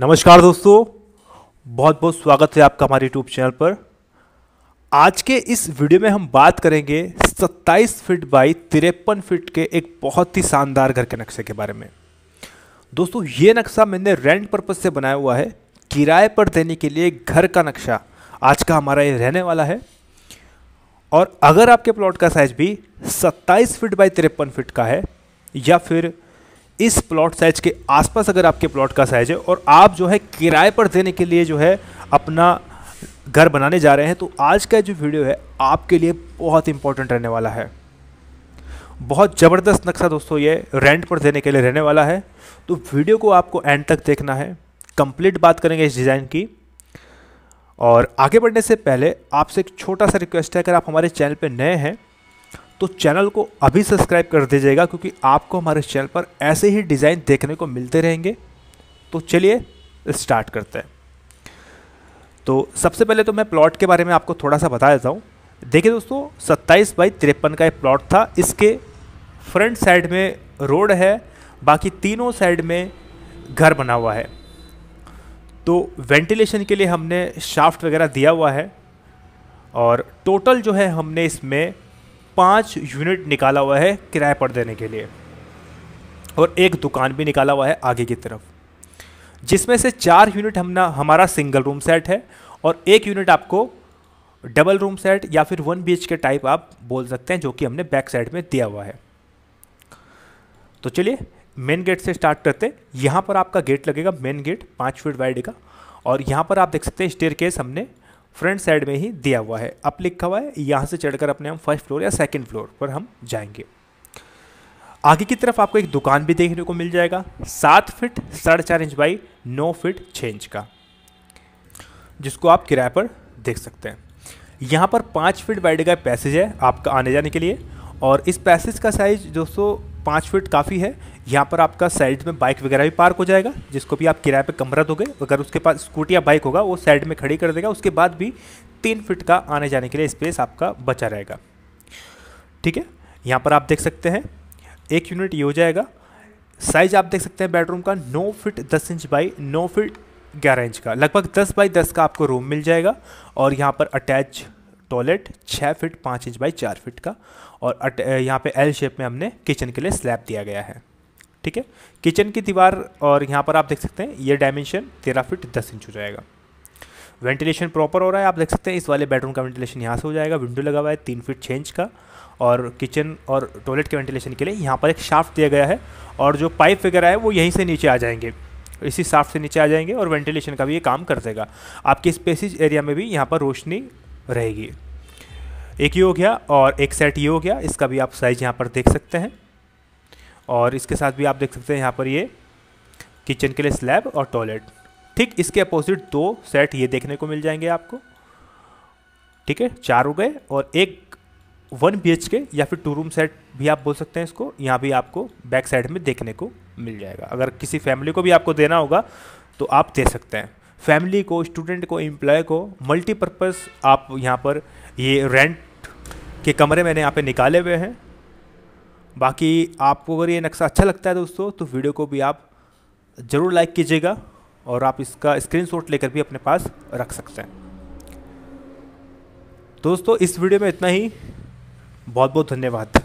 नमस्कार दोस्तों बहुत बहुत स्वागत है आपका हमारे यूट्यूब चैनल पर आज के इस वीडियो में हम बात करेंगे 27 फीट बाई तिरपन फीट के एक बहुत ही शानदार घर के नक्शे के बारे में दोस्तों ये नक्शा मैंने रेंट पर्पज़ से बनाया हुआ है किराए पर देने के लिए घर का नक्शा आज का हमारा ये रहने वाला है और अगर आपके प्लॉट का साइज़ भी 27 फीट बाई तिरपन फीट का है या फिर इस प्लॉट साइज के आसपास अगर आपके प्लॉट का साइज है और आप जो है किराए पर देने के लिए जो है अपना घर बनाने जा रहे हैं तो आज का जो वीडियो है आपके लिए बहुत इंपॉर्टेंट रहने वाला है बहुत ज़बरदस्त नक्शा दोस्तों ये रेंट पर देने के लिए रहने वाला है तो वीडियो को आपको एंड तक देखना है कंप्लीट बात करेंगे इस डिज़ाइन की और आगे बढ़ने से पहले आपसे एक छोटा सा रिक्वेस्ट है अगर आप हमारे चैनल पर नए हैं तो चैनल को अभी सब्सक्राइब कर दीजिएगा क्योंकि आपको हमारे चैनल पर ऐसे ही डिज़ाइन देखने को मिलते रहेंगे तो चलिए स्टार्ट करते हैं तो सबसे पहले तो मैं प्लॉट के बारे में आपको थोड़ा सा बता देता हूँ देखिए दोस्तों सत्ताईस बाई तिरपन का एक प्लॉट था इसके फ्रंट साइड में रोड है बाकी तीनों साइड में घर बना हुआ है तो वेंटिलेशन के लिए हमने शाफ्ट वगैरह दिया हुआ है और टोटल जो है हमने इसमें पाँच यूनिट निकाला हुआ है किराए पर देने के लिए और एक दुकान भी निकाला हुआ है आगे की तरफ जिसमें से चार यूनिट हमना हमारा सिंगल रूम सेट है और एक यूनिट आपको डबल रूम सेट या फिर वन बी के टाइप आप बोल सकते हैं जो कि हमने बैक साइड में दिया हुआ है तो चलिए मेन गेट से स्टार्ट करते हैं यहाँ पर आपका गेट लगेगा मेन गेट पाँच फीट वाइड का और यहाँ पर आप देख सकते हैं स्टेयर केस हमने फ्रंट साइड में ही दिया हुआ है अप लिखा हुआ है यहाँ से चढ़कर अपने हम फर्स्ट फ्लोर या सेकेंड फ्लोर पर हम जाएंगे आगे की तरफ आपको एक दुकान भी देखने को मिल जाएगा सात फिट साढ़े चार इंच बाई नौ फिट छः इंच का जिसको आप किराए पर देख सकते हैं यहाँ पर पाँच फिट वाइड का पैसेज है आपका आने जाने के लिए और इस पैसेज का साइज़ दोस्तों पाँच फिट काफ़ी है यहाँ पर आपका साइड में बाइक वगैरह भी पार्क हो जाएगा जिसको भी आप किराए पर कमरा दोगे अगर उसके पास स्कूटी या बाइक होगा वो साइड में खड़ी कर देगा उसके बाद भी तीन फिट का आने जाने के लिए स्पेस आपका बचा रहेगा ठीक है यहाँ पर आप देख सकते हैं एक यूनिट ये हो जाएगा साइज आप देख सकते हैं बेडरूम का नौ फिट दस इंच बाई नौ फिट ग्यारह इंच का लगभग दस बाई दस का आपको रूम मिल जाएगा और यहाँ पर अटैच टॉयलेट छः फिट पाँच इंच बाई चार फिट का और यहाँ पे एल शेप में हमने किचन के लिए स्लैब दिया गया है ठीक है किचन की दीवार और यहाँ पर आप देख सकते हैं ये डायमेंशन तेरह फिट दस इंच हो जाएगा वेंटिलेशन प्रॉपर हो रहा है आप देख सकते हैं इस वाले बेडरूम का वेंटिलेशन यहाँ से हो जाएगा विंडो लगा हुआ है तीन फिट छः इंच का और किचन और टॉयलेट के वेंटिलेशन के लिए यहाँ पर एक शाफ्ट दिया गया है और जो पाइप वगैरह है वो यहीं से नीचे आ जाएंगे इसी साफ से नीचे आ जाएंगे और वेंटिलेशन का भी ये काम कर देगा आपके स्पेसिस एरिया में भी यहाँ पर रोशनी रहेगी एक ये हो गया और एक सेट ये हो गया इसका भी आप साइज़ यहाँ पर देख सकते हैं और इसके साथ भी आप देख सकते हैं यहाँ पर ये किचन के लिए स्लैब और टॉयलेट ठीक इसके अपोजिट दो सेट ये देखने को मिल जाएंगे आपको ठीक है चार हो गए और एक वन बी के या फिर टू रूम सेट भी आप बोल सकते हैं इसको यहाँ भी आपको बैक साइड में देखने को मिल जाएगा अगर किसी फैमिली को भी आपको देना होगा तो आप दे सकते हैं फैमिली को स्टूडेंट को एम्प्लॉय को मल्टीपर्पज़ आप यहाँ पर ये रेंट के कमरे मैंने यहाँ पे निकाले हुए हैं बाकी आपको अगर ये नक्शा अच्छा लगता है दोस्तों तो वीडियो को भी आप ज़रूर लाइक कीजिएगा और आप इसका स्क्रीनशॉट लेकर भी अपने पास रख सकते हैं दोस्तों इस वीडियो में इतना ही बहुत बहुत धन्यवाद